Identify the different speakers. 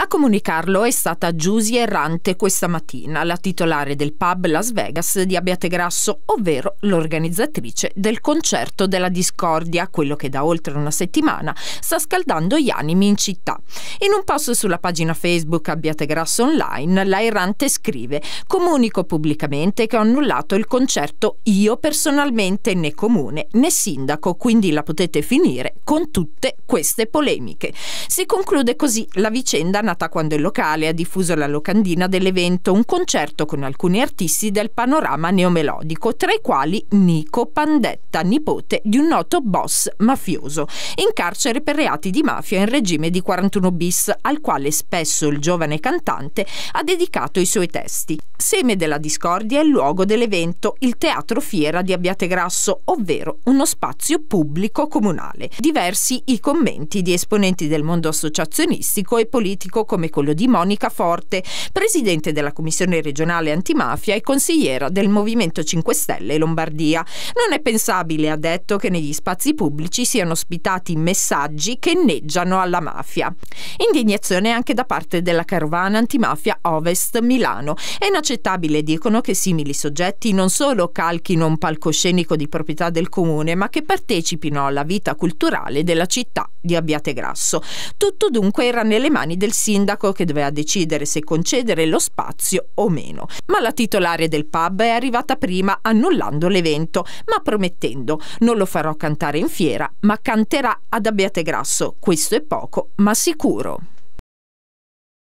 Speaker 1: A comunicarlo è stata Giusy Errante questa mattina, la titolare del pub Las Vegas di Abbiategrasso, ovvero l'organizzatrice del concerto della discordia, quello che da oltre una settimana sta scaldando gli animi in città. In un post sulla pagina Facebook Abbiategrasso Online, la Errante scrive «Comunico pubblicamente che ho annullato il concerto io personalmente né comune né sindaco, quindi la potete finire con tutte queste polemiche». Si conclude così la vicenda nata quando il locale ha diffuso la locandina dell'evento, un concerto con alcuni artisti del panorama neomelodico, tra i quali Nico Pandetta, nipote di un noto boss mafioso, in carcere per reati di mafia in regime di 41 bis, al quale spesso il giovane cantante ha dedicato i suoi testi. Seme della discordia è il luogo dell'evento, il Teatro Fiera di Abbiategrasso, ovvero uno spazio pubblico comunale. Diversi i commenti di esponenti del mondo associazionistico e politico politico come quello di Monica Forte, presidente della Commissione regionale antimafia e consigliera del Movimento 5 Stelle Lombardia. Non è pensabile, ha detto, che negli spazi pubblici siano ospitati messaggi che inneggiano alla mafia. Indignazione anche da parte della carovana antimafia Ovest Milano. È inaccettabile, dicono, che simili soggetti non solo calchino un palcoscenico di proprietà del comune, ma che partecipino alla vita culturale della città di Abbiategrasso. Tutto dunque era nelle mani del sindaco sindaco che doveva decidere se concedere lo spazio o meno. Ma la titolare del pub è arrivata prima annullando l'evento, ma promettendo non lo farò cantare in fiera, ma canterà ad Abbiategrasso. Questo è poco, ma sicuro.